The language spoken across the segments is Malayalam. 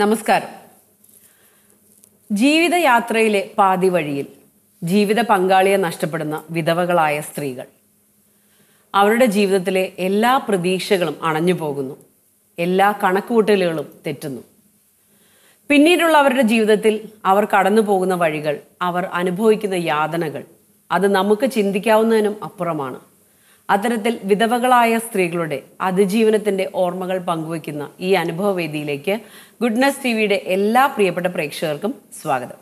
നമസ്കാരം ജീവിതയാത്രയിലെ പാതി വഴിയിൽ ജീവിത പങ്കാളിയെ നഷ്ടപ്പെടുന്ന വിധവകളായ സ്ത്രീകൾ അവരുടെ ജീവിതത്തിലെ എല്ലാ പ്രതീക്ഷകളും അണഞ്ഞു പോകുന്നു എല്ലാ കണക്കുകൂട്ടലുകളും തെറ്റുന്നു പിന്നീടുള്ള അവരുടെ ജീവിതത്തിൽ അവർ കടന്നു പോകുന്ന വഴികൾ അവർ അനുഭവിക്കുന്ന യാതനകൾ അത് നമുക്ക് ചിന്തിക്കാവുന്നതിനും അപ്പുറമാണ് അത്തരത്തിൽ വിധവകളായ സ്ത്രീകളുടെ അതിജീവനത്തിന്റെ ഓർമ്മകൾ പങ്കുവയ്ക്കുന്ന ഈ അനുഭവവേദിയിലേക്ക് ഗുഡ്നസ് ടി വിയുടെ എല്ലാ പ്രിയപ്പെട്ട പ്രേക്ഷകർക്കും സ്വാഗതം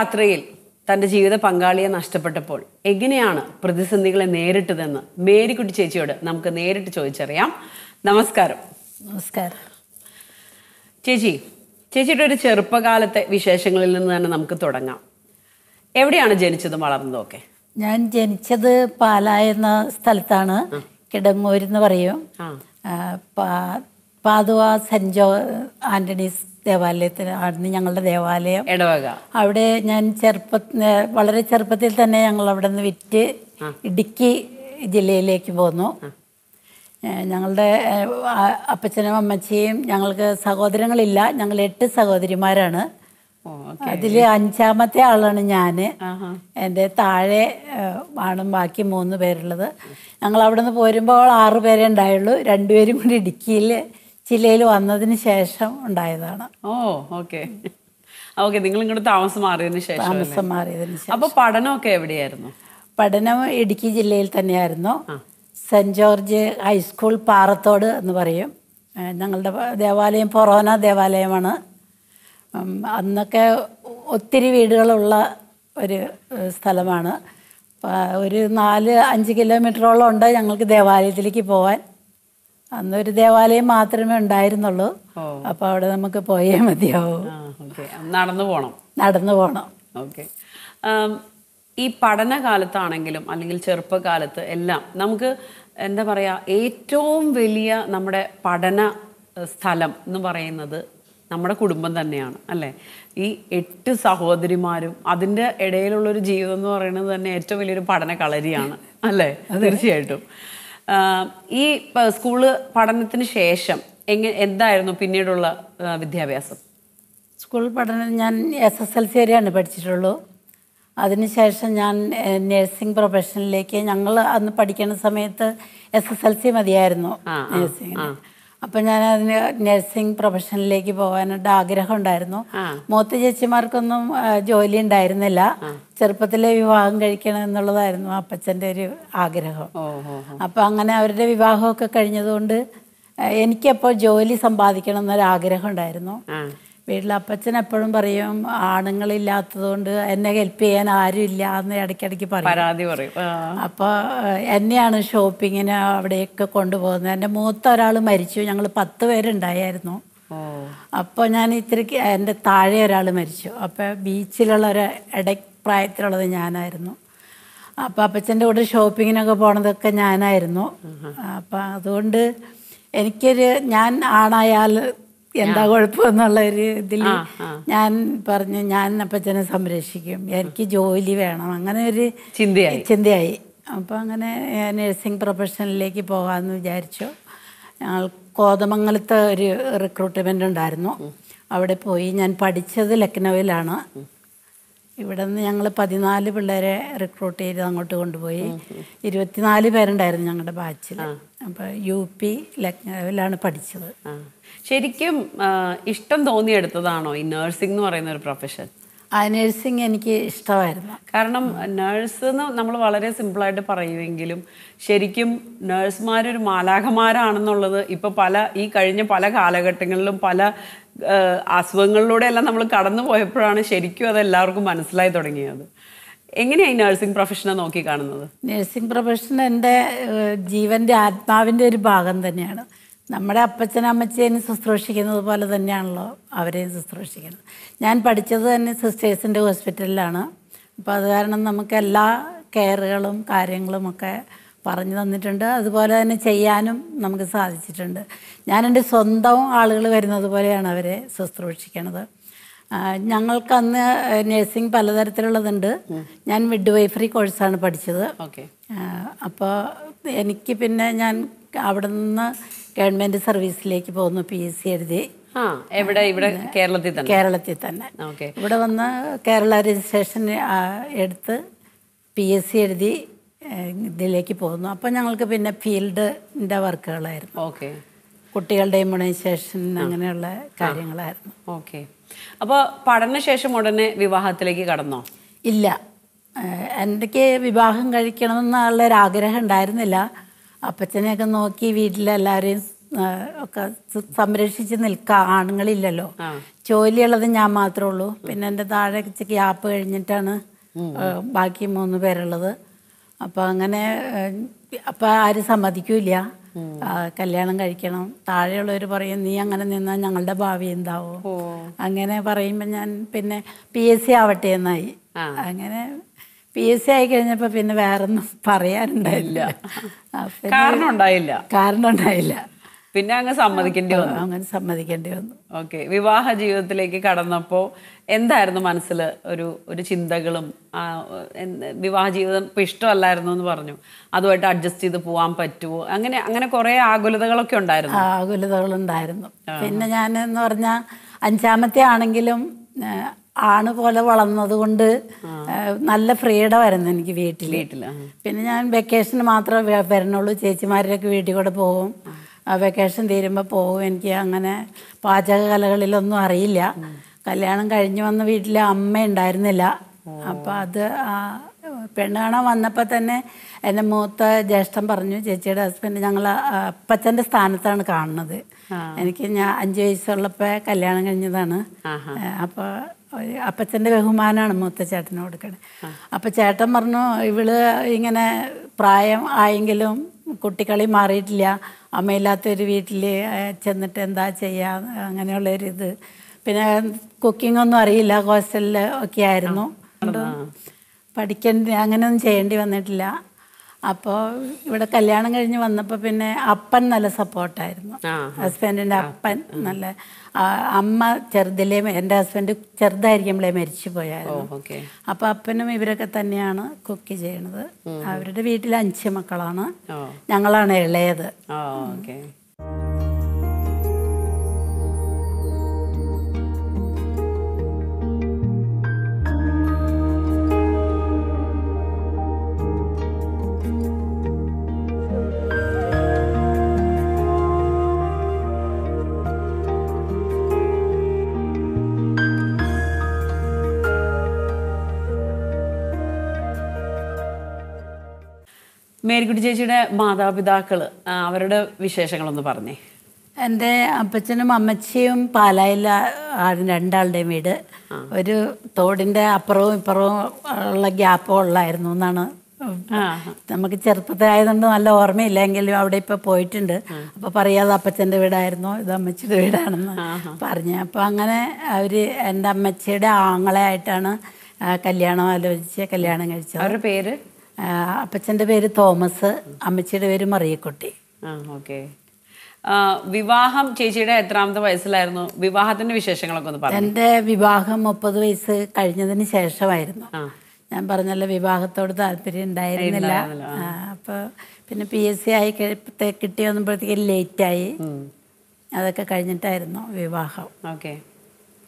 യാത്രയിൽ തൻ്റെ ജീവിത പങ്കാളിയെ നഷ്ടപ്പെട്ടപ്പോൾ എങ്ങനെയാണ് പ്രതിസന്ധികളെ നേരിട്ടതെന്ന് മേരിക്കുട്ടി ചേച്ചിയോട് നമുക്ക് നേരിട്ട് ചോദിച്ചറിയാം നമസ്കാരം നമസ്കാരം ചേച്ചി ചേച്ചിയുടെ ഒരു ചെറുപ്പകാലത്തെ വിശേഷങ്ങളിൽ നിന്ന് തന്നെ നമുക്ക് തുടങ്ങാം എവിടെയാണ് ജനിച്ചതും വളർന്നതൊക്കെ ഞാൻ ജനിച്ചത് പാല എന്ന സ്ഥലത്താണ് കിടങ്ങൂരെന്ന് എന്ന് പറയും പാതുവ സെൻറ്റ് ജോ ആൻ്റണീസ് ദേവാലയത്തിന് ആയിരുന്നു ഞങ്ങളുടെ ദേവാലയം ഇടവക അവിടെ ഞാൻ ചെറുപ്പ വളരെ ചെറുപ്പത്തിൽ തന്നെ ഞങ്ങൾ അവിടെ നിന്ന് വിറ്റ് ഇടുക്കി ജില്ലയിലേക്ക് പോന്നു ഞങ്ങളുടെ അപ്പച്ചനും അമ്മച്ചിയും ഞങ്ങൾക്ക് സഹോദരങ്ങളില്ല ഞങ്ങൾ എട്ട് സഹോദരിമാരാണ് അതിൽ അഞ്ചാമത്തെ ആളാണ് ഞാൻ എൻ്റെ താഴെ ആണ് ബാക്കി മൂന്ന് പേരുള്ളത് ഞങ്ങൾ അവിടെ നിന്ന് പോരുമ്പോൾ ആറ് പേരെ ഉണ്ടായുള്ളൂ രണ്ടുപേരും കൂടി ഇടുക്കിയിൽ ജില്ലയിൽ വന്നതിന് ശേഷം ഉണ്ടായതാണ് ഓ ഓക്കെ ഓക്കെ നിങ്ങൾ ഇങ്ങോട്ട് താമസം മാറിയതിന് ശേഷം താമസം മാറിയതിന് ശേഷം അപ്പോൾ പഠനമൊക്കെ എവിടെയായിരുന്നു പഠനം ഇടുക്കി ജില്ലയിൽ തന്നെയായിരുന്നു സെന്റ് ജോർജ് ഹൈസ്കൂൾ പാറത്തോട് എന്ന് പറയും ഞങ്ങളുടെ ദേവാലയം പൊറോന ദേവാലയമാണ് അന്നൊക്കെ ഒത്തിരി വീടുകളുള്ള ഒരു സ്ഥലമാണ് ഒരു നാല് അഞ്ച് കിലോമീറ്ററോളം ഉണ്ട് ഞങ്ങൾക്ക് ദേവാലയത്തിലേക്ക് പോകാൻ അന്നൊരു ദേവാലയം മാത്രമേ ഉണ്ടായിരുന്നുള്ളൂ അപ്പോൾ അവിടെ നമുക്ക് പോയേ മതിയാവും നടന്നു പോണം നടന്നു പോണം ഓക്കെ ഈ പഠനകാലത്താണെങ്കിലും അല്ലെങ്കിൽ ചെറുപ്പകാലത്ത് എല്ലാം നമുക്ക് എന്താ പറയാ ഏറ്റവും വലിയ നമ്മുടെ പഠന സ്ഥലം എന്ന് പറയുന്നത് നമ്മുടെ കുടുംബം തന്നെയാണ് അല്ലേ ഈ എട്ട് സഹോദരിമാരും അതിൻ്റെ ഇടയിലുള്ളൊരു ജീവിതം എന്ന് പറയുന്നത് തന്നെ ഏറ്റവും വലിയൊരു പഠന കളരിയാണ് അല്ലേ തീർച്ചയായിട്ടും ഈ സ്കൂള് പഠനത്തിന് ശേഷം എങ്ങനെ എന്തായിരുന്നു പിന്നീടുള്ള വിദ്യാഭ്യാസം സ്കൂൾ പഠനം ഞാൻ എസ് എസ് എൽ സി വരെയാണ് പഠിച്ചിട്ടുള്ളൂ അതിനുശേഷം ഞാൻ നഴ്സിംഗ് പ്രൊഫഷനിലേക്ക് ഞങ്ങൾ അന്ന് പഠിക്കുന്ന സമയത്ത് എസ് എസ് എൽ സി മതിയായിരുന്നു നഴ്സിംഗിന് അപ്പം ഞാൻ അതിന് നഴ്സിംഗ് പ്രൊഫഷനിലേക്ക് പോകാനായിട്ട് ആഗ്രഹം ഉണ്ടായിരുന്നു മൂത്ത ചേച്ചിമാർക്കൊന്നും ജോലി ഉണ്ടായിരുന്നില്ല ചെറുപ്പത്തിലെ വിവാഹം കഴിക്കണം എന്നുള്ളതായിരുന്നു അപ്പച്ചൻ്റെ ഒരു ആഗ്രഹം അപ്പം അങ്ങനെ അവരുടെ വിവാഹമൊക്കെ കഴിഞ്ഞതുകൊണ്ട് എനിക്കപ്പോൾ ജോലി സമ്പാദിക്കണം എന്നൊരാഗ്രഹം ഉണ്ടായിരുന്നു വീട്ടിൽ അപ്പച്ചൻ എപ്പോഴും പറയും ആണുങ്ങളില്ലാത്തതുകൊണ്ട് എന്നെ ഹെൽപ്പ് ചെയ്യാൻ ആരും ഇല്ല എന്ന് ഇടയ്ക്കിടയ്ക്ക് പരാതി പറയും അപ്പോൾ എന്നെയാണ് ഷോപ്പിങ്ങിന് അവിടെയൊക്കെ കൊണ്ടുപോകുന്നത് എൻ്റെ മൂത്ത ഒരാൾ മരിച്ചു ഞങ്ങൾ പത്ത് പേരുണ്ടായിരുന്നു അപ്പോൾ ഞാൻ ഇത്തിരി എൻ്റെ താഴെ ഒരാൾ മരിച്ചു അപ്പോൾ ബീച്ചിലുള്ള ഒരു ഇട പ്രായത്തിലുള്ളത് ഞാനായിരുന്നു അപ്പോൾ അപ്പച്ചൻ്റെ കൂടെ ഷോപ്പിങ്ങിനൊക്കെ പോണതൊക്കെ ഞാനായിരുന്നു അപ്പോൾ അതുകൊണ്ട് എനിക്കൊരു ഞാൻ ആണായാൽ എന്താ കുഴപ്പമെന്നുള്ള ഒരു ഇതിൽ ഞാൻ പറഞ്ഞു ഞാൻ അപ്പച്ചനെ സംരക്ഷിക്കും എനിക്ക് ജോലി വേണം അങ്ങനെ ഒരു ചിന്തയായി ചിന്തയായി അപ്പോൾ അങ്ങനെ നഴ്സിംഗ് പ്രൊഫഷനിലേക്ക് പോകാമെന്ന് വിചാരിച്ചു ഞങ്ങൾ കോതമംഗലത്തെ ഒരു റിക്രൂട്ട്മെൻ്റ് ഉണ്ടായിരുന്നു അവിടെ പോയി ഞാൻ പഠിച്ചത് ലക്നൌവിലാണ് ഇവിടെ നിന്ന് ഞങ്ങൾ പതിനാല് പിള്ളേരെ റിക്രൂട്ട് ചെയ്ത് അങ്ങോട്ട് കൊണ്ടുപോയി ഇരുപത്തിനാല് പേരുണ്ടായിരുന്നു ഞങ്ങളുടെ ബാച്ചിൽ അപ്പോൾ യു പി ലക്നൌവിലാണ് പഠിച്ചത് ശരിക്കും ഇഷ്ടം തോന്നിയെടുത്തതാണോ ഈ നേഴ്സിംഗ് എന്ന് പറയുന്ന ഒരു പ്രൊഫഷൻ ആ നഴ്സിംഗ് എനിക്ക് ഇഷ്ടമായിരുന്നു കാരണം നേഴ്സ് എന്ന് നമ്മൾ വളരെ സിമ്പിളായിട്ട് പറയുമെങ്കിലും ശരിക്കും നേഴ്സുമാരൊരു മാലാഖമാരാണെന്നുള്ളത് ഇപ്പോൾ പല ഈ കഴിഞ്ഞ പല കാലഘട്ടങ്ങളിലും പല അസുഖങ്ങളിലൂടെ എല്ലാം നമ്മൾ കടന്നു പോയപ്പോഴാണ് ശരിക്കും അത് എല്ലാവർക്കും മനസ്സിലായി തുടങ്ങിയത് എങ്ങനെയാണ് ഈ നഴ്സിംഗ് പ്രൊഫഷനെ നോക്കി കാണുന്നത് നഴ്സിംഗ് പ്രൊഫഷൻ എൻ്റെ ജീവൻ്റെ ആത്മാവിൻ്റെ ഒരു ഭാഗം തന്നെയാണ് നമ്മുടെ അപ്പച്ചനമ്മച്ചേനും ശുശ്രൂഷിക്കുന്നത് പോലെ തന്നെയാണല്ലോ അവരെയും ശുശ്രൂഷിക്കുന്നത് ഞാൻ പഠിച്ചത് തന്നെ സിസ്റ്റേഴ്സിൻ്റെ ഹോസ്പിറ്റലിലാണ് അപ്പോൾ അത് കാരണം നമുക്ക് എല്ലാ കെയറുകളും കാര്യങ്ങളുമൊക്കെ പറഞ്ഞു തന്നിട്ടുണ്ട് അതുപോലെ തന്നെ ചെയ്യാനും നമുക്ക് സാധിച്ചിട്ടുണ്ട് ഞാൻ സ്വന്തം ആളുകൾ വരുന്നത് പോലെയാണ് അവരെ ശുശ്രൂഷിക്കണത് ഞങ്ങൾക്ക് അന്ന് നഴ്സിംഗ് പലതരത്തിലുള്ളതുണ്ട് ഞാൻ മിഡ് വൈഫറി കോഴ്സാണ് പഠിച്ചത് അപ്പോൾ എനിക്ക് പിന്നെ ഞാൻ അവിടെ നിന്ന് ഗവൺമെൻറ് സർവീസിലേക്ക് പോകുന്നു പി എസ് സി എഴുതി എവിടെ ഇവിടെ കേരളത്തിൽ തന്നെ കേരളത്തിൽ തന്നെ ഇവിടെ വന്ന് കേരള രജിസ്ട്രേഷൻ എടുത്ത് പി എസ് സി എഴുതി ഇതിലേക്ക് പോകുന്നു അപ്പം ഞങ്ങൾക്ക് പിന്നെ ഫീൽഡിൻ്റെ വർക്കുകളായിരുന്നു ഓക്കെ കുട്ടികളുടെ ഇമ്മ്യൂണൈസേഷൻ അങ്ങനെയുള്ള കാര്യങ്ങളായിരുന്നു ഓക്കെ അപ്പോൾ പഠനശേഷം ഉടനെ വിവാഹത്തിലേക്ക് കടന്നോ ഇല്ല എനിക്ക് വിവാഹം കഴിക്കണമെന്നുള്ളൊരു ആഗ്രഹം ഉണ്ടായിരുന്നില്ല അപ്പച്ചനെയൊക്കെ നോക്കി വീട്ടിലെല്ലാവരെയും ഒക്കെ സംരക്ഷിച്ച് നിൽക്കുക ആണുങ്ങളില്ലല്ലോ ജോലിയുള്ളത് ഞാൻ മാത്രമേ ഉള്ളൂ പിന്നെ എൻ്റെ താഴെ ഗ്യാപ്പ് കഴിഞ്ഞിട്ടാണ് ബാക്കി മൂന്ന് പേരുള്ളത് അപ്പോൾ അങ്ങനെ അപ്പോൾ ആരും സമ്മതിക്കൂല കല്യാണം കഴിക്കണം താഴെയുള്ളവർ പറയും നീ അങ്ങനെ നിന്നാൽ ഞങ്ങളുടെ ഭാവി എന്താവോ അങ്ങനെ പറയുമ്പോൾ ഞാൻ പിന്നെ പി എസ് സി ആവട്ടെ എന്നായി അങ്ങനെ പി എസ് സി ആയി കഴിഞ്ഞപ്പോൾ പിന്നെ വേറൊന്നും പറയാനുണ്ടായില്ല കാരണം ഉണ്ടായില്ല കാരണം ഉണ്ടായില്ല പിന്നെ അങ്ങ് സമ്മതിക്കേണ്ടി വന്നു അങ്ങനെ സമ്മതിക്കേണ്ടി വന്നു ഓക്കെ വിവാഹ ജീവിതത്തിലേക്ക് കടന്നപ്പോൾ എന്തായിരുന്നു മനസ്സിൽ ഒരു ഒരു ചിന്തകളും വിവാഹ ജീവിതം ഇപ്പൊ ഇഷ്ടമല്ലായിരുന്നു എന്ന് പറഞ്ഞു അതുമായിട്ട് അഡ്ജസ്റ്റ് ചെയ്ത് പോകാൻ പറ്റുമോ അങ്ങനെ അങ്ങനെ കുറേ ആകുലതകളൊക്കെ ഉണ്ടായിരുന്നു ആകുലതകളുണ്ടായിരുന്നു പിന്നെ ഞാൻ എന്ന് പറഞ്ഞ അഞ്ചാമത്തെ ആണെങ്കിലും ആണ് പോലെ വളർന്നത് കൊണ്ട് നല്ല ഫ്രീഡം ആയിരുന്നു എനിക്ക് വീട്ടിൽ വീട്ടിൽ പിന്നെ ഞാൻ വെക്കേഷന് മാത്രമേ വരണുള്ളൂ ചേച്ചിമാരുടെയൊക്കെ വീട്ടിൽ കൂടെ പോകും വെക്കേഷൻ തീരുമ്പോൾ പോകും എനിക്ക് അങ്ങനെ പാചക കലകളിലൊന്നും അറിയില്ല കല്യാണം കഴിഞ്ഞ് വന്ന വീട്ടിൽ അമ്മ ഉണ്ടായിരുന്നില്ല അപ്പം അത് പെണ്ണ് കാണാൻ വന്നപ്പോൾ തന്നെ എൻ്റെ മൂത്ത ജ്യേഷ്ഠം പറഞ്ഞു ചേച്ചിയുടെ ഹസ്ബൻഡ് ഞങ്ങൾ അപ്പച്ചൻ്റെ സ്ഥാനത്താണ് കാണുന്നത് എനിക്ക് ഞാൻ അഞ്ച് വയസ്സുള്ളപ്പോൾ കല്യാണം കഴിഞ്ഞതാണ് അപ്പോൾ ഒരു അപ്പച്ചൻ്റെ ബഹുമാനമാണ് മൂത്ത ചേട്ടന് കൊടുക്കണത് അപ്പോൾ ചേട്ടൻ പറഞ്ഞു ഇവള് ഇങ്ങനെ പ്രായം ആയെങ്കിലും കുട്ടികളി മാറിയിട്ടില്ല അമ്മയില്ലാത്തൊരു വീട്ടിൽ ചെന്നിട്ട് എന്താ ചെയ്യുക അങ്ങനെയുള്ളൊരിത് പിന്നെ കുക്കിംഗ് ഒന്നും അറിയില്ല ഹോസ്റ്റലിൽ ഒക്കെ ആയിരുന്നു പഠിക്കേണ്ടി അങ്ങനെയൊന്നും ചെയ്യേണ്ടി വന്നിട്ടില്ല അപ്പോൾ ഇവിടെ കല്യാണം കഴിഞ്ഞ് വന്നപ്പോൾ പിന്നെ അപ്പൻ നല്ല സപ്പോർട്ടായിരുന്നു ഹസ്ബൻഡിൻ്റെ അപ്പൻ നല്ല അമ്മ ചെറുതിലെ എൻ്റെ ഹസ്ബൻഡ് ചെറുതായിരിക്കുമ്പോഴേ മരിച്ചു പോയായിരുന്നു അപ്പോൾ അപ്പനും ഇവരൊക്കെ തന്നെയാണ് കുക്ക് ചെയ്യണത് അവരുടെ വീട്ടിൽ അഞ്ച് മക്കളാണ് ഞങ്ങളാണ് ഇളയത് ഓക്കെ മേരിക്കുട്ടി ചേച്ചിയുടെ മാതാപിതാക്കൾ അവരുടെ വിശേഷങ്ങളൊന്ന് പറഞ്ഞേ എൻ്റെ അപ്പച്ചനും അമ്മച്ചിയും പാലായിൽ രണ്ടാളുടെയും വീട് ഒരു തോടിൻ്റെ അപ്പുറവും ഇപ്പുറവും ഉള്ള ഗ്യാപ്പും ഉള്ളായിരുന്നു എന്നാണ് നമുക്ക് ചെറുപ്പത്തെ ആയതുകൊണ്ട് നല്ല ഓർമ്മയില്ല എങ്കിലും അവിടെ ഇപ്പോൾ പോയിട്ടുണ്ട് അപ്പോൾ പറയാതെ അപ്പച്ചൻ്റെ വീടായിരുന്നു ഇത് അമ്മച്ചിയുടെ വീടാണെന്ന് പറഞ്ഞു അപ്പോൾ അങ്ങനെ അവർ എൻ്റെ അമ്മച്ചിയുടെ ആങ്ങളെ ആയിട്ടാണ് കല്യാണം ആലോചിച്ച് കല്യാണം കഴിച്ചത് അവരുടെ പേര് അപ്പച്ചൻ്റെ പേര് തോമസ് അമ്മച്ചിയുടെ പേര് മറിയക്കുട്ടി ഓക്കെ വിവാഹം ചേച്ചിയുടെ എത്രാമത്തെ വയസ്സിലായിരുന്നു വിവാഹത്തിന്റെ വിശേഷങ്ങളൊക്കെ ഒന്ന് പറഞ്ഞു വിവാഹം മുപ്പത് വയസ്സ് കഴിഞ്ഞതിന് ശേഷമായിരുന്നു ഞാൻ പറഞ്ഞല്ലോ വിവാഹത്തോട് താല്പര്യം ഉണ്ടായിരുന്നില്ല അപ്പോൾ പിന്നെ പി എസ് സി ആയി കിട്ടി വന്നപ്പോഴത്തേക്കും ലേറ്റായി അതൊക്കെ കഴിഞ്ഞിട്ടായിരുന്നു വിവാഹം ഓക്കെ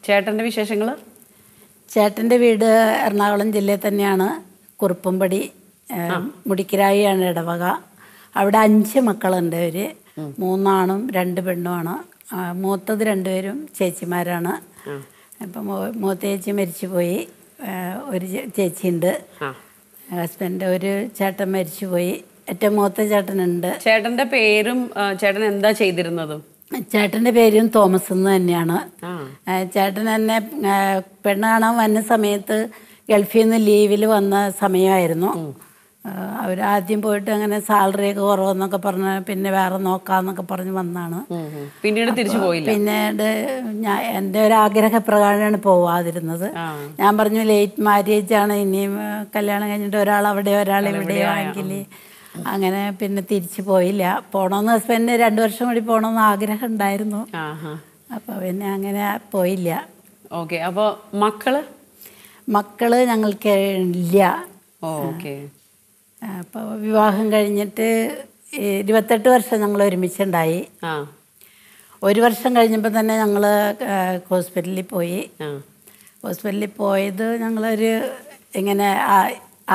ചേട്ടന്റെ വിശേഷങ്ങൾ ചേട്ടന്റെ വീട് എറണാകുളം ജില്ലയിൽ തന്നെയാണ് കുറുപ്പംപടി മുടിക്കരായിയാണ് ഇടവക അവിടെ അഞ്ച് മക്കളുണ്ട് ഒരു മൂന്നാണും രണ്ട് പെണ്ണുമാണ് മൂത്തത് രണ്ടുപേരും ചേച്ചിമാരാണ് ഇപ്പം മൂത്ത ചേച്ചി മരിച്ചു പോയി ഒരു ചേച്ചിയുണ്ട് ഹസ്ബൻഡ് ഒരു ചേട്ടൻ മരിച്ചു പോയി ഏറ്റവും മൂത്ത ചേട്ടനുണ്ട് ചേട്ടന്റെ പേരും ചേട്ടൻ എന്താ ചെയ്തിരുന്നത് ചേട്ടന്റെ പേരും തോമസ് എന്ന് തന്നെയാണ് ചേട്ടൻ എന്നെ പെണ്ണ് കാണാൻ വന്ന സമയത്ത് ഗൾഫിൽ നിന്ന് ലീവിൽ വന്ന സമയമായിരുന്നു അവരാദ്യം പോയിട്ട് അങ്ങനെ സാലറി ഒക്കെ കുറവെന്നൊക്കെ പറഞ്ഞ് പിന്നെ വേറെ നോക്കാന്നൊക്കെ പറഞ്ഞ് വന്നാണ് പിന്നീട് തിരിച്ചു പോയില്ല പിന്നീട് ഞാൻ എൻ്റെ ഒരു ആഗ്രഹപ്രകാരമാണ് പോവാതിരുന്നത് ഞാൻ പറഞ്ഞു ലേറ്റ് മാരേജ് ആണ് ഇനിയും കല്യാണം കഴിഞ്ഞിട്ട് ഒരാൾ അവിടെ ഒരാൾ ഇവിടെ ആണെങ്കിൽ അങ്ങനെ പിന്നെ തിരിച്ചു പോയില്ല പോണമെന്ന് ഹസ്ബൻഡിന് രണ്ടു വർഷം കൂടി പോണമെന്ന് ആഗ്രഹം ഉണ്ടായിരുന്നു അപ്പോൾ പിന്നെ അങ്ങനെ പോയില്ല ഓക്കെ അപ്പോൾ മക്കള് മക്കള് ഞങ്ങൾക്ക് ഇല്ല ഓക്കെ അപ്പോൾ വിവാഹം കഴിഞ്ഞിട്ട് ഇരുപത്തെട്ട് വർഷം ഞങ്ങൾ ഒരുമിച്ചുണ്ടായി ഒരു വർഷം കഴിഞ്ഞപ്പോൾ തന്നെ ഞങ്ങൾ ഹോസ്പിറ്റലിൽ പോയി ഹോസ്പിറ്റലിൽ പോയത് ഞങ്ങളൊരു ഇങ്ങനെ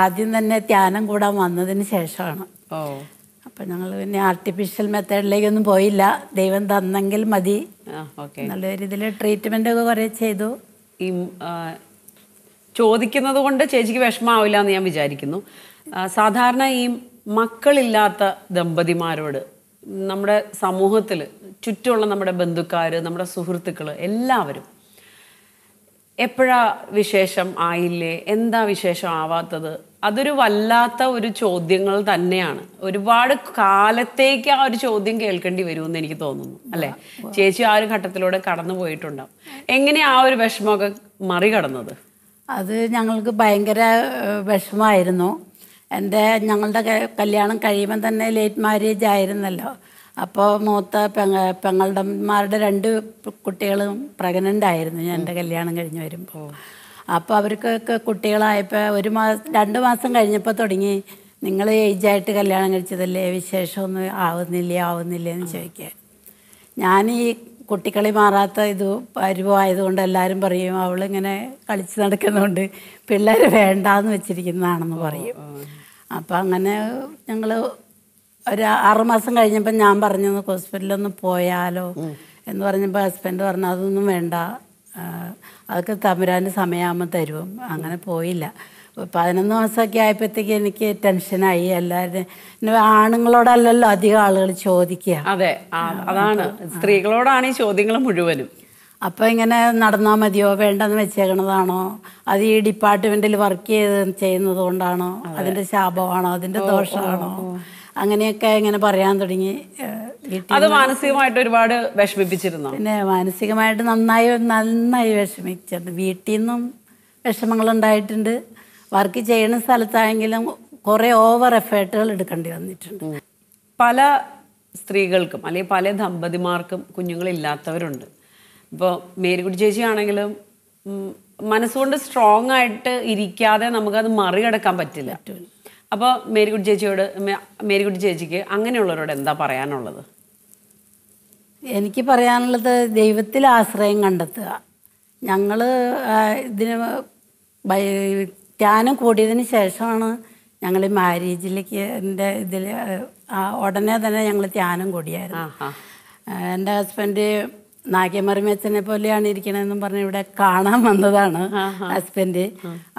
ആദ്യം തന്നെ ധ്യാനം കൂടാൻ വന്നതിന് ശേഷമാണ് അപ്പം ഞങ്ങൾ പിന്നെ ആർട്ടിഫിഷ്യൽ മെത്തേഡിലേക്കൊന്നും പോയില്ല ദൈവം തന്നെങ്കിൽ മതി എന്നുള്ള രീതിയിൽ ട്രീറ്റ്മെൻ്റ് ഒക്കെ കുറേ ചെയ്തു ഈ ചോദിക്കുന്നത് കൊണ്ട് ചേച്ചിക്ക് വിഷമാവില്ല എന്ന് ഞാൻ വിചാരിക്കുന്നു സാധാരണ ഈ മക്കളില്ലാത്ത ദമ്പതിമാരോട് നമ്മുടെ സമൂഹത്തിൽ ചുറ്റുമുള്ള നമ്മുടെ ബന്ധുക്കാർ നമ്മുടെ സുഹൃത്തുക്കൾ എല്ലാവരും എപ്പോഴാ വിശേഷം ആയില്ലേ എന്താ വിശേഷം ആവാത്തത് അതൊരു വല്ലാത്ത ഒരു ചോദ്യങ്ങൾ തന്നെയാണ് ഒരുപാട് കാലത്തേക്ക് ആ ഒരു ചോദ്യം കേൾക്കേണ്ടി വരുമെന്ന് എനിക്ക് തോന്നുന്നു അല്ലേ ചേച്ചി ആ ഒരു ഘട്ടത്തിലൂടെ കടന്നു പോയിട്ടുണ്ടാവും എങ്ങനെ ആ ഒരു വിഷമമൊക്കെ മറികടന്നത് അത് ഞങ്ങൾക്ക് ഭയങ്കര വിഷമായിരുന്നു എൻ്റെ ഞങ്ങളുടെ കല്യാണം കഴിയുമ്പം തന്നെ ലേറ്റ് മാരേജ് ആയിരുന്നല്ലോ അപ്പോൾ മൂത്ത പെങ്ങ പെങ്ങളുടെമാരുടെ രണ്ട് കുട്ടികളും പ്രഗ്നൻ്റ് ആയിരുന്നു ഞാൻ എൻ്റെ കല്യാണം കഴിഞ്ഞ് വരുമ്പോൾ അപ്പോൾ അവർക്കൊക്കെ കുട്ടികളായപ്പോൾ ഒരു മാസം രണ്ട് മാസം കഴിഞ്ഞപ്പോൾ തുടങ്ങി നിങ്ങൾ ഏജായിട്ട് കല്യാണം കഴിച്ചതല്ലേ വിശേഷമൊന്നും ആവുന്നില്ല ആവുന്നില്ല എന്ന് ചോദിക്കുക ഞാൻ ഈ കുട്ടിക്കളി മാറാത്ത ഇത് പരുവമായതുകൊണ്ട് എല്ലാവരും പറയും അവളിങ്ങനെ കളിച്ച് നടക്കുന്നതുകൊണ്ട് പിള്ളേർ വേണ്ടാന്ന് വെച്ചിരിക്കുന്നതാണെന്ന് പറയും അപ്പം അങ്ങനെ ഞങ്ങൾ ഒരു ആറുമാസം കഴിഞ്ഞപ്പോൾ ഞാൻ പറഞ്ഞു ഹോസ്പിറ്റലിലൊന്ന് പോയാലോ എന്ന് പറഞ്ഞപ്പോൾ ഹസ്ബൻഡ് പറഞ്ഞു അതൊന്നും വേണ്ട അതൊക്കെ തമ്പുരാൻ്റെ സമയമാകുമ്പോൾ തരും അങ്ങനെ പോയില്ല പതിനൊന്ന് മാസമൊക്കെ ആയപ്പോഴത്തേക്ക് എനിക്ക് ടെൻഷനായി എല്ലാവരും ആണുങ്ങളോടല്ലല്ലോ അധികം ആളുകൾ ചോദിക്കുക അതെ അതാണ് സ്ത്രീകളോടാണ് ഈ ചോദ്യങ്ങൾ മുഴുവനും അപ്പോൾ ഇങ്ങനെ നടന്നാൽ മതിയോ വേണ്ടെന്ന് വെച്ചേക്കണതാണോ അത് ഈ ഡിപ്പാർട്ട്മെന്റിൽ വർക്ക് ചെയ്ത് ചെയ്യുന്നത് കൊണ്ടാണോ അതിന്റെ ശാപമാണോ അതിന്റെ ദോഷമാണോ അങ്ങനെയൊക്കെ ഇങ്ങനെ പറയാൻ തുടങ്ങി അത് മാനസികമായിട്ട് ഒരുപാട് വിഷമിപ്പിച്ചിരുന്നു പിന്നെ മാനസികമായിട്ട് നന്നായി നന്നായി വിഷമിച്ചിട്ടുണ്ട് വീട്ടിൽ നിന്നും വിഷമങ്ങൾ ഉണ്ടായിട്ടുണ്ട് വർക്ക് ചെയ്യുന്ന സ്ഥലത്താണെങ്കിലും കുറേ ഓവർ എഫേർട്ടുകൾ എടുക്കേണ്ടി വന്നിട്ടുണ്ട് പല സ്ത്രീകൾക്കും അല്ലെങ്കിൽ പല ദമ്പതിമാർക്കും കുഞ്ഞുങ്ങളില്ലാത്തവരുണ്ട് ഇപ്പോൾ ചേച്ചി ചേച്ചിയാണെങ്കിലും മനസ്സുകൊണ്ട് സ്ട്രോങ് ആയിട്ട് ഇരിക്കാതെ നമുക്കത് മറികടക്കാൻ പറ്റില്ല അപ്പോൾ മേരിക്കുട്ടി ചേച്ചിയോട് മേരിക്കുട്ടി ചേച്ചിക്ക് അങ്ങനെയുള്ളവരോട് എന്താ പറയാനുള്ളത് എനിക്ക് പറയാനുള്ളത് ദൈവത്തിൽ ആശ്രയം കണ്ടെത്തുക ഞങ്ങൾ ഇതിന് ധ്യാനം കൂടിയതിന് ശേഷമാണ് ഞങ്ങൾ മാരേജിലേക്ക് എൻ്റെ ഇതിൽ ഉടനെ തന്നെ ഞങ്ങൾ ധ്യാനം കൂടിയായിരുന്നു എൻ്റെ ഹസ്ബൻഡ് നാഗ്യമറിമച്ചനെ പോലെയാണ് ഇരിക്കണമെന്നും പറഞ്ഞ് ഇവിടെ കാണാൻ വന്നതാണ് ഹസ്ബൻഡ്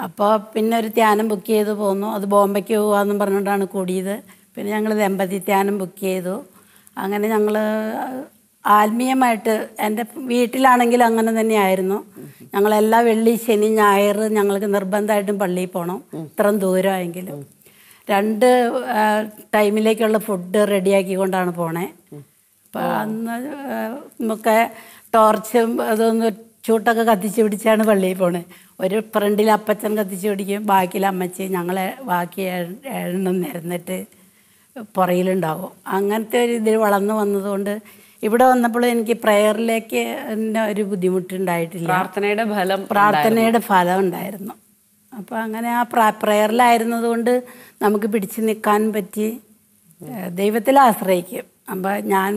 അപ്പോൾ പിന്നെ ഒരു ധ്യാനം ബുക്ക് ചെയ്ത് പോന്നു അത് ബോംബെക്ക് പോകാമെന്നും പറഞ്ഞുകൊണ്ടാണ് കൂടിയത് പിന്നെ ഞങ്ങൾ ദമ്പതി ധ്യാനം ബുക്ക് ചെയ്തു അങ്ങനെ ഞങ്ങൾ ആത്മീയമായിട്ട് എൻ്റെ വീട്ടിലാണെങ്കിൽ അങ്ങനെ തന്നെയായിരുന്നു ഞങ്ങളെല്ലാ വെള്ളി ശനി ഞായർ ഞങ്ങൾക്ക് നിർബന്ധമായിട്ടും പള്ളിയിൽ പോകണം ഇത്രയും ദൂരമായെങ്കിലും രണ്ട് ടൈമിലേക്കുള്ള ഫുഡ് റെഡിയാക്കിക്കൊണ്ടാണ് പോണേ അപ്പം അന്ന് നമുക്ക് ടോർച്ചും അതൊന്ന് ചൂട്ടൊക്കെ കത്തിച്ച് പിടിച്ചാണ് പള്ളിയിൽ പോണേ ഒരു ഫ്രണ്ടിൽ അപ്പച്ചൻ കത്തിച്ച് പിടിക്കും ബാക്കിയിൽ അമ്മച്ചി ഞങ്ങളെ ബാക്കി എണ്ണം നിരന്നിട്ട് പുറയിലുണ്ടാവും അങ്ങനത്തെ ഒരു ഇതിൽ വളർന്നു വന്നതുകൊണ്ട് ഇവിടെ വന്നപ്പോൾ എനിക്ക് പ്രയറിലേക്ക് ഒരു ബുദ്ധിമുട്ടുണ്ടായിട്ടില്ല പ്രാർത്ഥനയുടെ ഫലം പ്രാർത്ഥനയുടെ ഫലം ഉണ്ടായിരുന്നു അപ്പോൾ അങ്ങനെ ആ പ്രയറിലായിരുന്നത് കൊണ്ട് നമുക്ക് പിടിച്ചു നിൽക്കാൻ പറ്റി ദൈവത്തിൽ ആശ്രയിക്കും അപ്പോൾ ഞാൻ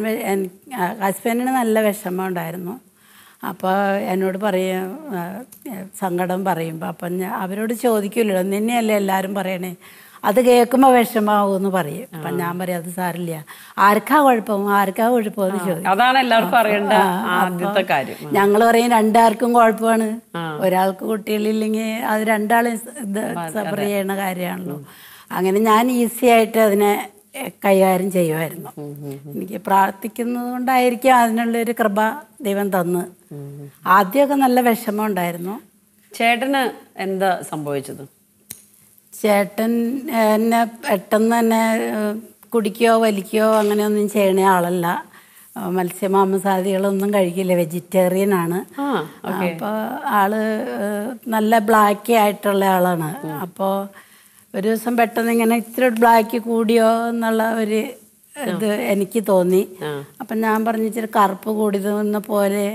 ഹസ്ബൻഡിന് നല്ല വിഷമം ഉണ്ടായിരുന്നു അപ്പോൾ എന്നോട് പറയും സങ്കടം പറയുമ്പോൾ അപ്പം അവരോട് ചോദിക്കില്ലല്ലോ നിന്നെയല്ലേ എല്ലാവരും പറയണേ അത് കേൾക്കുമ്പോൾ വിഷമാവും എന്ന് പറയും അപ്പൊ ഞാൻ പറയും അത് സാരില്ല ആർക്കാ കുഴപ്പം ആർക്കാ കുഴപ്പം ചോദിക്കും അതാണ് എല്ലാവർക്കും അറിയേണ്ട ആദ്യത്തെ കാര്യം ഞങ്ങൾ പറയും രണ്ടാർക്കും കുഴപ്പമാണ് ഒരാൾക്ക് കുട്ടികളില്ലെങ്കിൽ അത് രണ്ടാളും സഫർ ചെയ്യണ കാര്യമാണല്ലോ അങ്ങനെ ഞാൻ ഈസി ആയിട്ട് അതിനെ കൈകാര്യം ചെയ്യുമായിരുന്നു എനിക്ക് പ്രാർത്ഥിക്കുന്നത് കൊണ്ടായിരിക്കും അതിനുള്ളൊരു കൃപ ദൈവം തന്ന് ആദ്യമൊക്കെ നല്ല വിഷമം ഉണ്ടായിരുന്നു ചേട്ടന് എന്താ സംഭവിച്ചത് ചേട്ടൻ എന്നെ പെട്ടെന്ന് തന്നെ കുടിക്കുകയോ വലിക്കുകയോ അങ്ങനെയൊന്നും ചെയ്യണ ആളല്ല മത്സ്യമാംസാദികളൊന്നും കഴിക്കില്ല വെജിറ്റേറിയൻ ആണ് അപ്പോൾ ആള് നല്ല ബ്ലാക്കി ആയിട്ടുള്ള ആളാണ് അപ്പോൾ ഒരു ദിവസം പെട്ടെന്ന് ഇങ്ങനെ ഇത്ര ബ്ലാക്ക് കൂടിയോ എന്നുള്ള ഒരു ഇത് എനിക്ക് തോന്നി അപ്പം ഞാൻ പറഞ്ഞിച്ചിരി കറുപ്പ് കൂടിയതെന്ന പോലെ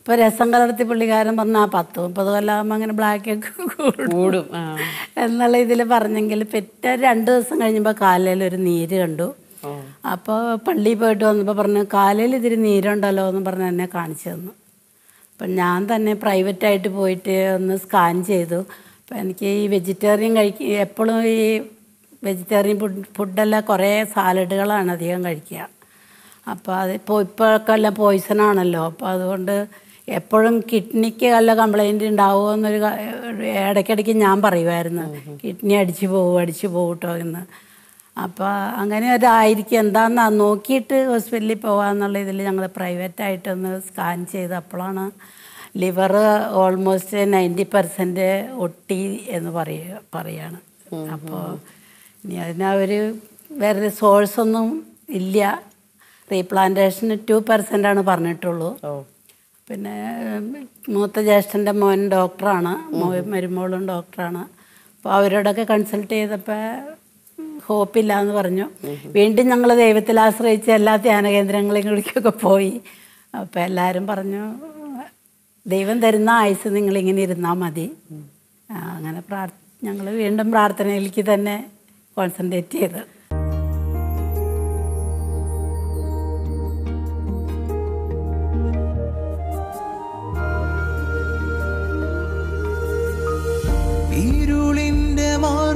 ഇപ്പൊ രസം കലർത്തി പുള്ളിക്കാരൻ പറഞ്ഞാൽ പത്ത് മുപ്പത് കൊല്ലമാകുമ്പോൾ അങ്ങനെ ബ്ലാക്കൊക്കെ കൂടും എന്നുള്ള ഇതിൽ പറഞ്ഞെങ്കിൽ പെറ്റ രണ്ട് ദിവസം കഴിഞ്ഞപ്പോൾ കാലയിൽ ഒരു നീര് കണ്ടു അപ്പോൾ പള്ളിയിൽ പോയിട്ട് വന്നപ്പോൾ പറഞ്ഞു കാലയിൽ ഇതിരി നീരുണ്ടല്ലോ എന്ന് പറഞ്ഞ് എന്നെ കാണിച്ചു തന്നു അപ്പൊ ഞാൻ തന്നെ പ്രൈവറ്റ് ആയിട്ട് പോയിട്ട് ഒന്ന് സ്കാൻ ചെയ്തു അപ്പൊ എനിക്ക് ഈ വെജിറ്റേറിയൻ കഴിക്ക എപ്പോഴും ഈ വെജിറ്റേറിയൻ ഫുഡ് ഫുഡെല്ലാം കുറേ സാലഡുകളാണ് അധികം കഴിക്കുക അപ്പോൾ അത് ഇപ്പോൾ ഇപ്പോഴൊക്കെ എല്ലാം പോയിസൺ ആണല്ലോ അപ്പോൾ അതുകൊണ്ട് എപ്പോഴും കിഡ്നിക്ക് നല്ല കംപ്ലൈൻറ്റ് ഉണ്ടാവുമെന്നൊരു എന്നൊരു ഇടയ്ക്കിടയ്ക്ക് ഞാൻ പറയുമായിരുന്നു കിഡ്നി അടിച്ചു പോകും അടിച്ചു പോകട്ടോ എന്ന് അപ്പോൾ അങ്ങനെ ഒരായിരിക്കും എന്താണെന്നാ നോക്കിയിട്ട് ഹോസ്പിറ്റലിൽ പോകാമെന്നുള്ള ഇതിൽ ഞങ്ങൾ പ്രൈവറ്റായിട്ടൊന്ന് സ്കാൻ ചെയ്ത് അപ്പോഴാണ് ലിവർ ഓൾമോസ്റ്റ് നയൻറ്റി പെർസെൻറ്റ് ഒട്ടി എന്ന് പറയുക പറയാണ് അപ്പോൾ ഇനി അതിനൊരു വേറെ സോഴ്സൊന്നും ഇല്ല റീപ്ലാന്റേഷന് ടു പെർസെൻ്റ് ആണ് പറഞ്ഞിട്ടുള്ളൂ പിന്നെ മൂത്ത ജ്യേഷ്ഠൻ്റെ മോൻ ഡോക്ടറാണ് മരുമോളും ഡോക്ടറാണ് അപ്പോൾ അവരോടൊക്കെ കൺസൾട്ട് ചെയ്തപ്പോൾ ഹോപ്പില്ല എന്ന് പറഞ്ഞു വീണ്ടും ഞങ്ങൾ ദൈവത്തിൽ ആശ്രയിച്ച് എല്ലാ ധ്യാന കേന്ദ്രങ്ങളിലേക്കൊക്കെ പോയി അപ്പോൾ എല്ലാവരും പറഞ്ഞു ദൈവം തരുന്ന ആയുസ് നിങ്ങളിങ്ങനെ ഇരുന്നാൽ മതി അങ്ങനെ പ്രാർ ഞങ്ങൾ വീണ്ടും പ്രാർത്ഥനയിലേക്ക് തന്നെ കോൺസെൻട്രേറ്റ് ചെയ്തത് i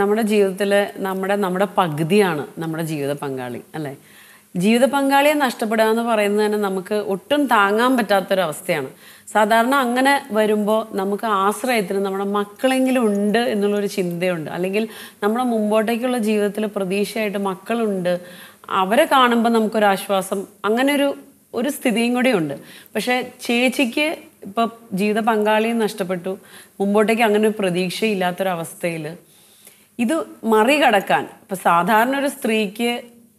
നമ്മുടെ ജീവിതത്തിൽ നമ്മുടെ നമ്മുടെ പകുതിയാണ് നമ്മുടെ ജീവിത പങ്കാളി അല്ലേ ജീവിത പങ്കാളിയെ നഷ്ടപ്പെടുക എന്ന് പറയുന്നത് തന്നെ നമുക്ക് ഒട്ടും താങ്ങാൻ പറ്റാത്തൊരവസ്ഥയാണ് സാധാരണ അങ്ങനെ വരുമ്പോൾ നമുക്ക് ആശ്രയത്തിന് നമ്മുടെ മക്കളെങ്കിലും ഉണ്ട് എന്നുള്ളൊരു ചിന്തയുണ്ട് അല്ലെങ്കിൽ നമ്മുടെ മുമ്പോട്ടേക്കുള്ള ജീവിതത്തിൽ പ്രതീക്ഷയായിട്ട് മക്കളുണ്ട് അവരെ കാണുമ്പോൾ നമുക്കൊരാശ്വാസം അങ്ങനെ ഒരു ഒരു സ്ഥിതിയും ഉണ്ട് പക്ഷേ ചേച്ചിക്ക് ഇപ്പം ജീവിത പങ്കാളിയും നഷ്ടപ്പെട്ടു മുമ്പോട്ടേക്ക് അങ്ങനെ ഒരു പ്രതീക്ഷയില്ലാത്തൊരവസ്ഥയിൽ ഇത് മറികടക്കാൻ ഇപ്പൊ സാധാരണ ഒരു സ്ത്രീക്ക്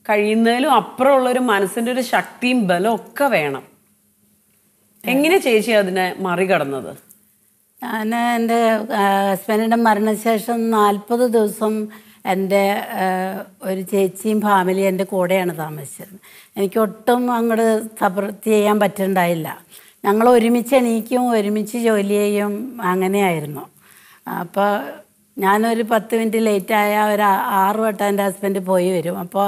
കഴിയുന്നതിലും അപ്പുറമുള്ള ഒരു മനസ്സിന്റെ ഒരു ശക്തിയും ബലവും ഒക്കെ വേണം എങ്ങനെ ചേച്ചി അതിനെ മറികടന്നത് ഞാൻ എൻ്റെ ഹസ്ബൻഡിൻ്റെ മരണശേഷം നാൽപ്പത് ദിവസം എൻ്റെ ഒരു ചേച്ചിയും ഫാമിലിയും എൻ്റെ കൂടെയാണ് താമസിച്ചത് എനിക്ക് ഒട്ടും അങ്ങോട്ട് സപ്രത്തി ചെയ്യാൻ പറ്റുന്നുണ്ടായില്ല ഞങ്ങൾ ഒരുമിച്ച് എണീക്കും ഒരുമിച്ച് ജോലി ചെയ്യും അങ്ങനെയായിരുന്നു അപ്പോൾ ഞാനൊരു പത്ത് മിനിറ്റ് ലേറ്റായ ഒരു ആറ് വട്ടം എൻ്റെ ഹസ്ബൻഡ് പോയി വരും അപ്പോൾ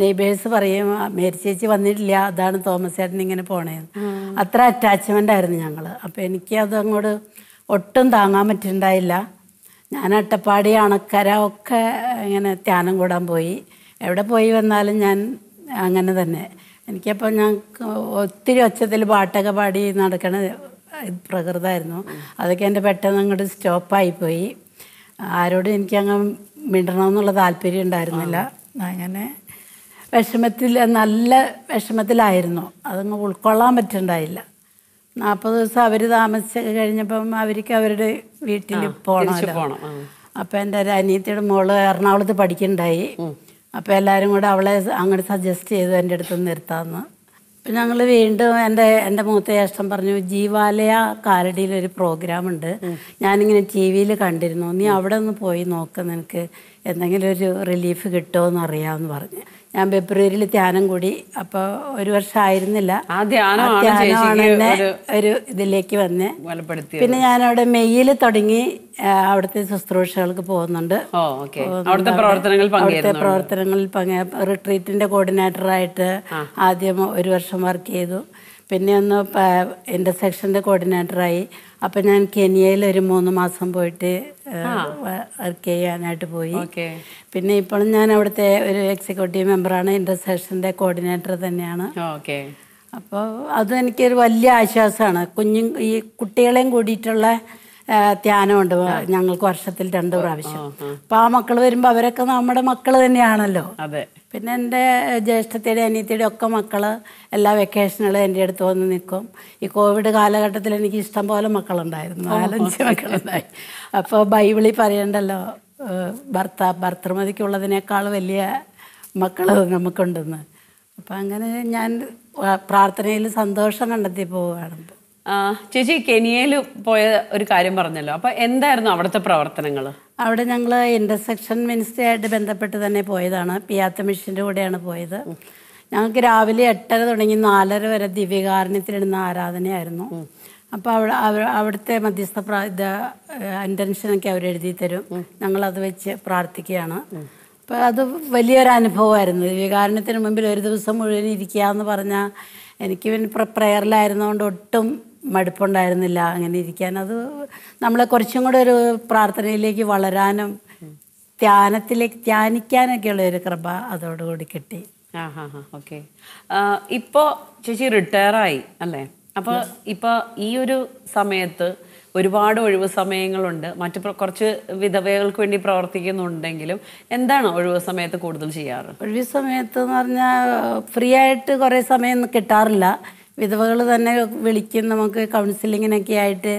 നെയ്ബേഴ്സ് പറയും മേരി ചേച്ചി വന്നിട്ടില്ല അതാണ് തോമസ് ചേട്ടൻ ഇങ്ങനെ പോണേ അത്ര അറ്റാച്ച്മെൻ്റ് ആയിരുന്നു ഞങ്ങൾ അപ്പോൾ എനിക്ക് അതങ്ങോട് ഒട്ടും താങ്ങാൻ പറ്റുന്നുണ്ടായില്ല ഞാൻ അട്ടപ്പാടി അണക്കര ഒക്കെ ഇങ്ങനെ ധ്യാനം കൂടാൻ പോയി എവിടെ പോയി വന്നാലും ഞാൻ അങ്ങനെ തന്നെ എനിക്കപ്പോൾ ഞാൻ ഒത്തിരി ഒച്ചത്തിൽ പാട്ടൊക്കെ പാടി നടക്കണ പ്രകൃതമായിരുന്നു അതൊക്കെ എൻ്റെ പെട്ടെന്ന് അങ്ങോട്ട് സ്റ്റോപ്പായിപ്പോയി പോയി ആരോടും എനിക്കങ്ങ് മിണ്ടണമെന്നുള്ള താല്പര്യം ഉണ്ടായിരുന്നില്ല അങ്ങനെ വിഷമത്തിൽ നല്ല വിഷമത്തിലായിരുന്നു അതങ്ങ് ഉൾക്കൊള്ളാൻ പറ്റണ്ടായില്ല നാൽപ്പത് ദിവസം അവർ താമസിച്ച് കഴിഞ്ഞപ്പം അവർക്ക് അവരുടെ വീട്ടിൽ പോകണം അപ്പം എൻ്റെ ഒരു അനിയത്തിയുടെ മോള് എറണാകുളത്ത് പഠിക്കുന്നുണ്ടായി അപ്പം എല്ലാവരും കൂടെ അവളെ അങ്ങോട്ട് സജസ്റ്റ് ചെയ്തു എൻ്റെ അടുത്ത് നിർത്താമെന്ന് ഞങ്ങൾ വീണ്ടും എൻ്റെ എൻ്റെ മൂത്ത ജ്യേഷ്ഠൻ പറഞ്ഞു ജീവാലയ കാലടിയിൽ ഒരു പ്രോഗ്രാം ഉണ്ട് ഞാനിങ്ങനെ ടി വിയിൽ കണ്ടിരുന്നു നീ അവിടെ ഒന്ന് പോയി നോക്ക് നിനക്ക് എന്തെങ്കിലും ഒരു റിലീഫ് കിട്ടുമോ എന്നറിയാമെന്ന് പറഞ്ഞു ഞാൻ ഫെബ്രുവരിൽ ധ്യാനം കൂടി അപ്പോൾ ഒരു വർഷമായിരുന്നില്ല ആയിരുന്നില്ല ആ ധ്യാനമാണ് ഒരു ഇതിലേക്ക് വന്ന് പിന്നെ ഞാൻ അവിടെ മെയ്യിൽ തുടങ്ങി അവിടുത്തെ ശുശ്രൂഷകൾക്ക് പോകുന്നുണ്ട് അവിടുത്തെ പ്രവർത്തനങ്ങളിൽ റിട്രീറ്റിന്റെ റിട്രീറ്റിന്റെ ആയിട്ട് ആദ്യം ഒരു വർഷം വർക്ക് ചെയ്തു പിന്നെ ഒന്ന് ഇൻ്റർസെക്ഷൻ്റെ കോർഡിനേറ്ററായി അപ്പൊ ഞാൻ കെനിയയിൽ ഒരു മൂന്ന് മാസം പോയിട്ട് വർക്ക് ചെയ്യാനായിട്ട് പോയി പിന്നെ ഇപ്പോഴും ഞാൻ അവിടുത്തെ ഒരു എക്സിക്യൂട്ടീവ് മെമ്പറാണ് ഇന്റർസെക്ഷന്റെ കോർഡിനേറ്റർ തന്നെയാണ് അപ്പോൾ അത് എനിക്കൊരു വലിയ ആശ്വാസമാണ് കുഞ്ഞും ഈ കുട്ടികളെയും കൂടിയിട്ടുള്ള ധ്യാനമുണ്ട് ഞങ്ങൾക്ക് വർഷത്തിൽ രണ്ട് പ്രാവശ്യം അപ്പൊ ആ മക്കൾ വരുമ്പോൾ അവരൊക്കെ നമ്മുടെ മക്കൾ തന്നെയാണല്ലോ അതെ പിന്നെ എൻ്റെ ജ്യേഷ്ഠത്തിയുടെ അനിയത്തിയുടെ ഒക്കെ മക്കള് എല്ലാ വെക്കേഷനുകളും എൻ്റെ അടുത്ത് വന്ന് നിൽക്കും ഈ കോവിഡ് കാലഘട്ടത്തിൽ എനിക്ക് ഇഷ്ടം പോലെ മക്കളുണ്ടായിരുന്നു നാലഞ്ച് മക്കളുണ്ടായി അപ്പോൾ ബൈബിളിൽ പറയണ്ടല്ലോ ഭർത്ത ഭർത്തൃമതിക്കുള്ളതിനേക്കാൾ വലിയ മക്കൾ നമുക്കുണ്ടെന്ന് അപ്പൊ അങ്ങനെ ഞാൻ പ്രാർത്ഥനയിൽ സന്തോഷം കണ്ടെത്തി പോവുകയാണ് ചേച്ചി കെനിയയിൽ പോയ ഒരു കാര്യം പറഞ്ഞല്ലോ അപ്പോൾ എന്തായിരുന്നു അവിടുത്തെ പ്രവർത്തനങ്ങൾ അവിടെ ഞങ്ങൾ ഇന്റർസെക്ഷൻ മിനിസ്ട്രി ആയിട്ട് ബന്ധപ്പെട്ട് തന്നെ പോയതാണ് പിയാത്ത മിഷൻ്റെ കൂടെയാണ് പോയത് ഞങ്ങൾക്ക് രാവിലെ എട്ടര തുടങ്ങി നാലര വരെ ദിവ്യകാരണത്തിലിടുന്ന ആരാധനയായിരുന്നു അപ്പോൾ അവിടെ അവിടുത്തെ മധ്യസ്ഥ പ്രാ ഇത് ഇൻറ്റൻഷനൊക്കെ അവർ എഴുതി തരും ഞങ്ങളത് വെച്ച് പ്രാർത്ഥിക്കുകയാണ് അപ്പോൾ അത് വലിയൊരു അനുഭവമായിരുന്നു ദിവ്യകാരണത്തിന് മുമ്പിൽ ഒരു ദിവസം മുഴുവൻ ഇരിക്കുക എന്ന് പറഞ്ഞാൽ എനിക്ക് പിന്നെ പ്രെയറിലായിരുന്നതുകൊണ്ട് ഒട്ടും മടുപ്പുണ്ടായിരുന്നില്ല അങ്ങനെ ഇരിക്കാൻ അത് നമ്മളെ കുറച്ചും കൂടെ ഒരു പ്രാർത്ഥനയിലേക്ക് വളരാനും ധ്യാനത്തിലേക്ക് ധ്യാനിക്കാനൊക്കെയുള്ള ഒരു കൃപ അതോടുകൂടി കിട്ടി ഓക്കെ ഇപ്പോൾ ചേച്ചി റിട്ടയറായി അല്ലേ അപ്പോൾ ഇപ്പോൾ ഈ ഒരു സമയത്ത് ഒരുപാട് ഒഴിവ് സമയങ്ങളുണ്ട് മറ്റു കുറച്ച് വിധവകൾക്ക് വേണ്ടി പ്രവർത്തിക്കുന്നുണ്ടെങ്കിലും എന്താണ് ഒഴിവ് സമയത്ത് കൂടുതൽ ചെയ്യാറ് ഒഴിവ് സമയത്ത് എന്ന് പറഞ്ഞാൽ ഫ്രീ ആയിട്ട് കുറേ സമയം കിട്ടാറില്ല വിധവകൾ തന്നെ വിളിക്കും നമുക്ക് കൗൺസിലിങ്ങിനൊക്കെ ആയിട്ട്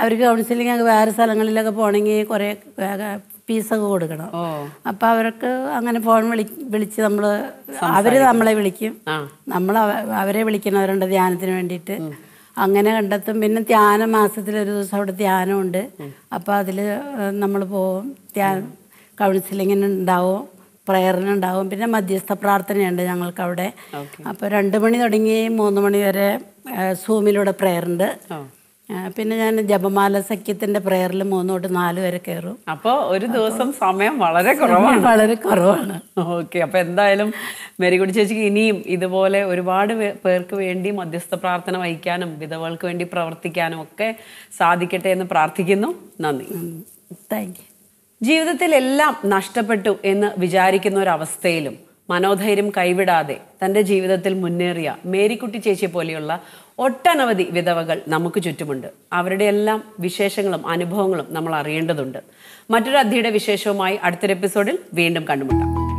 അവർക്ക് കൗൺസിലിംഗ് വേറെ സ്ഥലങ്ങളിലൊക്കെ പോകണമെങ്കിൽ കുറേ ഫീസൊക്കെ കൊടുക്കണം അപ്പൊ അവർക്ക് അങ്ങനെ ഫോൺ വിളി വിളിച്ച് നമ്മൾ അവര് നമ്മളെ വിളിക്കും നമ്മൾ അവരെ വിളിക്കുന്നവരുണ്ട് ധ്യാനത്തിന് വേണ്ടിയിട്ട് അങ്ങനെ കണ്ടെത്തും പിന്നെ ധ്യാന മാസത്തിൽ ഒരു ദിവസം അവിടെ ധ്യാനമുണ്ട് അപ്പോൾ അതില് നമ്മൾ പോവും ധ്യാനം കൗൺസിലിങ്ങിന് ഉണ്ടാവും പ്രയറിനുണ്ടാവും പിന്നെ മധ്യസ്ഥ പ്രാർത്ഥനയുണ്ട് ഞങ്ങൾക്ക് അവിടെ അപ്പോൾ രണ്ട് മണി തുടങ്ങി മൂന്ന് മണി വരെ സൂമിലൂടെ പ്രയറുണ്ട് പിന്നെ ഞാൻ ജപമാല സഖ്യത്തിന്റെ പ്രയറിൽ മൂന്ന് തൊട്ട് നാല് വരെ കയറും അപ്പോൾ ഒരു ദിവസം സമയം വളരെ കുറവാണ് വളരെ കുറവാണ് ഓക്കെ അപ്പോൾ എന്തായാലും മേരികുടി ചേച്ചിക്ക് ഇനിയും ഇതുപോലെ ഒരുപാട് പേർക്ക് വേണ്ടി മധ്യസ്ഥ പ്രാർത്ഥന വഹിക്കാനും വിധവകൾക്ക് വേണ്ടി പ്രവർത്തിക്കാനും ഒക്കെ സാധിക്കട്ടെ എന്ന് പ്രാർത്ഥിക്കുന്നു നന്ദി താങ്ക് യു ജീവിതത്തിലെല്ലാം നഷ്ടപ്പെട്ടു എന്ന് വിചാരിക്കുന്ന ഒരവസ്ഥയിലും മനോധൈര്യം കൈവിടാതെ തൻ്റെ ജീവിതത്തിൽ മുന്നേറിയ മേരിക്കുട്ടി ചേച്ചിയെ പോലെയുള്ള ഒട്ടനവധി വിധവകൾ നമുക്ക് ചുറ്റുമുണ്ട് അവരുടെ എല്ലാം വിശേഷങ്ങളും അനുഭവങ്ങളും നമ്മൾ അറിയേണ്ടതുണ്ട് മറ്റൊരു അധ്യയുടെ വിശേഷവുമായി അടുത്തൊരു എപ്പിസോഡിൽ വീണ്ടും കണ്ടുമുട്ടാം